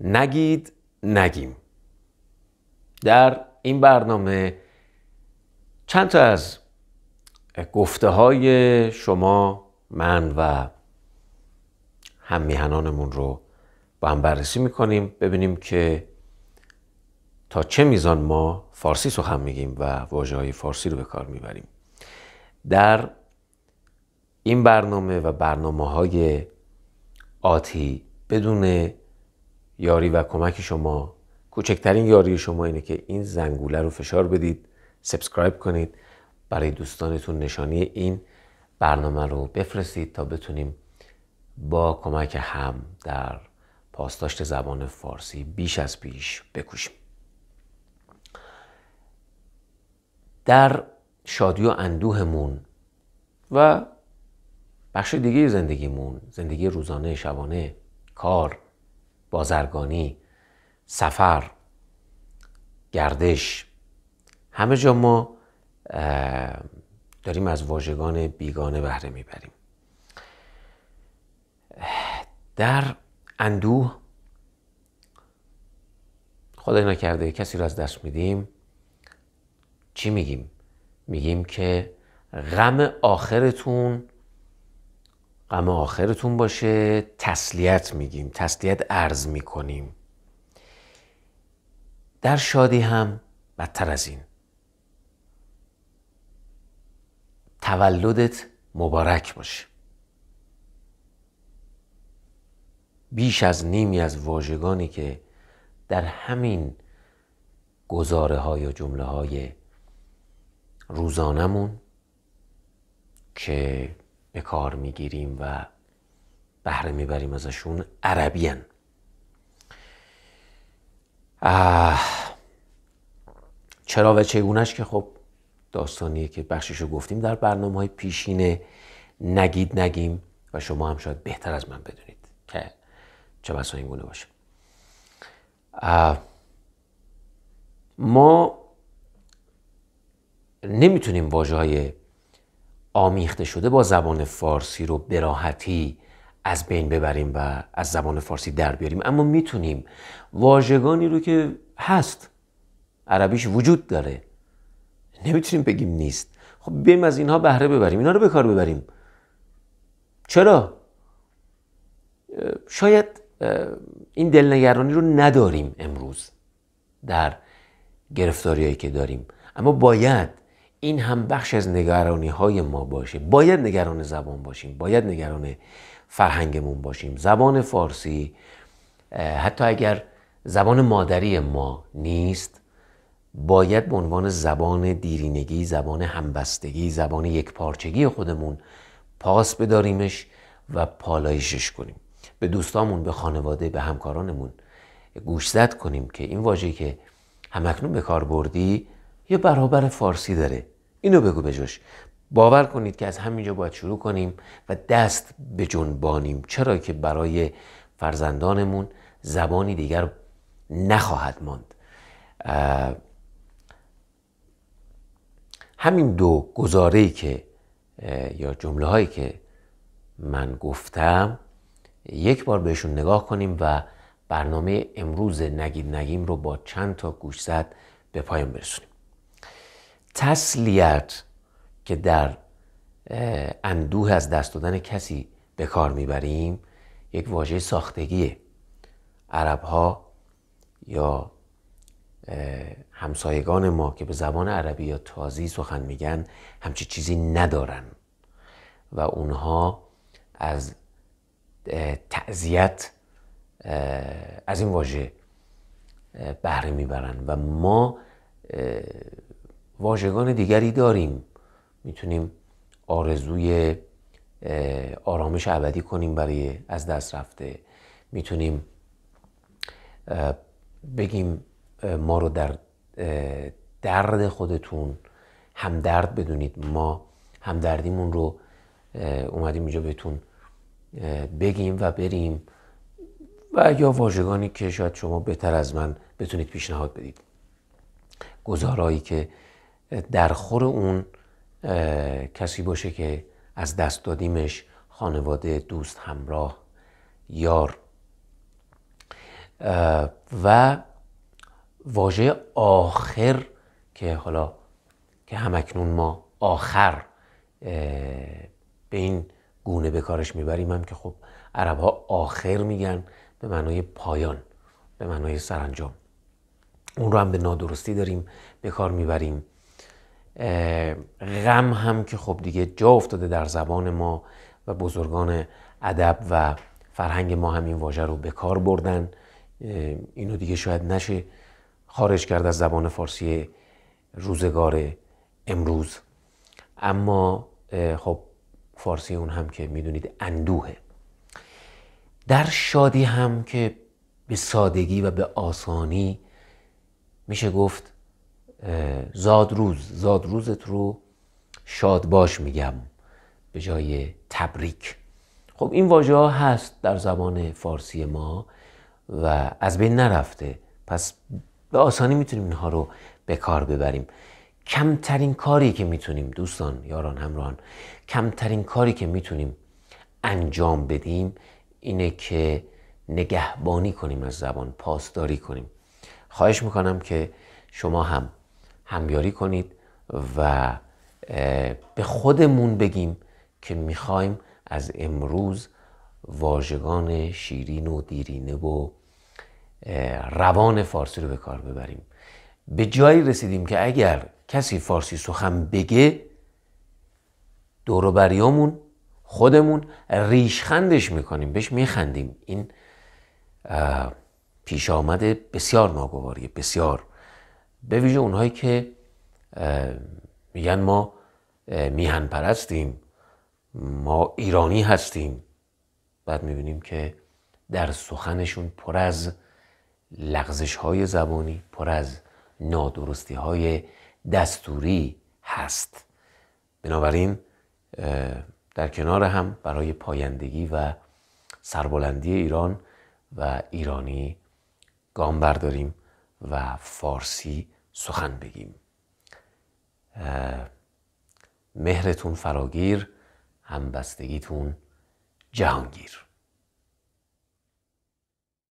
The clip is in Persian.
نگید نگیم در این برنامه چند تا از گفته های شما من و هممیهنانمون رو با هم بررسی میکنیم ببینیم که تا چه میزان ما فارسی سخن میگیم و واجه های فارسی رو به کار میبریم در این برنامه و برنامه های آتی بدون یاری و کمک شما کوچکترین یاری شما اینه که این زنگوله رو فشار بدید سبسکرایب کنید برای دوستانتون نشانی این برنامه رو بفرستید تا بتونیم با کمک هم در پاسداشت زبان فارسی بیش از پیش بکوشیم در شادی و اندوهمون و بخش دیگه زندگیمون زندگی روزانه شبانه کار بازرگانی سفر گردش همه جا ما داریم از واژگان بیگانه بهره میبریم در اندوه خدای نکرده کسی رو از دست میدیم چی میگیم؟ میگیم که غم آخرتون غم آخرتون باشه تسلیت میگیم تسلیت عرض میکنیم در شادی هم بدتر از این تولدت مبارک باشه بیش از نیمی از واژگانی که در همین گزاره های یا جمله های روزانمون که به کار میگیریم و بهره میبریم ازشون عربیان چرا و چگونش که خب داستانیه که بخشش رو گفتیم در برنامه های پیشینه نگید نگیم و شما هم شاید بهتر از من بدونید که چه بسا این گونه باشه ما نمیتونیم واجه های آمیخته شده با زبان فارسی رو براحتی از بین ببریم و از زبان فارسی در بیاریم اما میتونیم واژگانی رو که هست عربیش وجود داره نمیتونیم بگیم نیست خب بیم از اینها بهره ببریم اینا رو به کار ببریم چرا شاید این دلنگرانی رو نداریم امروز در گرفتاریایی که داریم اما باید این هم بخش از نگرانی های ما باشه باید نگران زبان باشیم باید نگران فرهنگمون باشیم زبان فارسی حتی اگر زبان مادری ما نیست باید به عنوان زبان دیرینگی زبان همبستگی زبان یکپارچگی خودمون پاس بداریمش و پالایشش کنیم به دوستامون به خانواده به همکارانمون گوشزد کنیم که این واژه که همکنون به کار بردی یه برابر فارسی داره اینو بگو بجوش باور کنید که از همینجا باید شروع کنیم و دست به جنبانیم چرا که برای فرزندانمون زبانی دیگر نخواهد ماند همین دو گزاره که یا جمله هایی که من گفتم یک بار بهشون نگاه کنیم و برنامه امروز نگید نگیم رو با چند تا گوش زد به پایان برسونیم تسلیت که در اندوه از دست دادن کسی به کار میبریم یک واژه ساختگیه عرب ها یا همسایگان ما که به زبان عربی یا تازی سخن میگن همچی چیزی ندارن و اونها از تعذیت از این واژه بهره میبرن و ما واژگان دیگری داریم میتونیم آرزوی آرامش ابدی کنیم برای از دست رفته میتونیم بگیم ما رو در درد خودتون همدرد بدونید ما همدردیمون رو اومدیم اینجا بهتون بگیم و بریم و یا واژگانی که شاید شما بهتر از من بتونید پیشنهاد بدید گزارایی که در خور اون کسی باشه که از دست دادیمش خانواده دوست همراه یار و واژه آخر که حالا که همکنون ما آخر به این گونه به کارش میبریم هم که خب عرب ها آخر میگن به معنای پایان به معنای سرانجام اون رو هم به نادرستی داریم به کار میبریم غم هم که خب دیگه جا افتاده در زبان ما و بزرگان ادب و فرهنگ ما هم این واژه رو به کار بردن اینو دیگه شاید نشه خارج کرد از زبان فارسی روزگار امروز اما خب فارسی اون هم که میدونید اندوهه در شادی هم که به سادگی و به آسانی میشه گفت زادروز زادروزت رو شاد باش میگم به جای تبریک خب این واژه ها هست در زبان فارسی ما و از بین نرفته پس به آسانی میتونیم اینها رو به کار ببریم کمترین کاری که میتونیم دوستان یاران همراهان کمترین کاری که میتونیم انجام بدیم اینه که نگهبانی کنیم از زبان پاسداری کنیم خواهش میکنم که شما هم همیاری کنید و به خودمون بگیم که میخوایم از امروز واژگان شیرین و دیرینه و روان فارسی رو به کار ببریم به جایی رسیدیم که اگر کسی فارسی سخن بگه دوروبریامون خودمون ریشخندش میکنیم بهش میخندیم این پیش آمده بسیار ناگواریه بسیار به ویژه اونهایی که میگن ما میهن پرستیم ما ایرانی هستیم بعد میبینیم که در سخنشون پر از لغزش های زبانی پر از نادرستی های دستوری هست بنابراین در کنار هم برای پایندگی و سربلندی ایران و ایرانی گام برداریم و فارسی سخن بگیم مهرتون فراگیر همبستگیتون جهانگیر